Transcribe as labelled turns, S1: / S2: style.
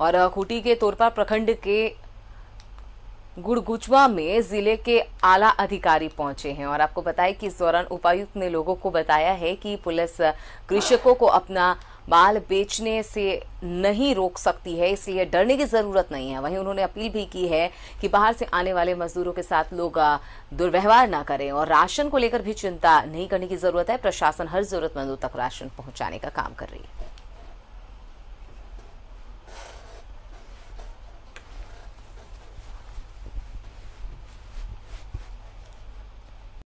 S1: और खूटी के तोरपा प्रखंड के गुड़गुचवा में जिले के आला अधिकारी पहुंचे हैं और आपको बताया कि इस दौरान उपायुक्त ने लोगों को बताया है कि पुलिस कृषकों को अपना माल बेचने से नहीं रोक सकती है इसलिए डरने की जरूरत नहीं है वहीं उन्होंने अपील भी की है कि बाहर से आने वाले मजदूरों के साथ लोग दुर्व्यवहार ना करें और राशन को लेकर भी चिंता नहीं करने की जरूरत है प्रशासन हर जरूरतमंदों तक राशन पहुंचाने का काम कर रही है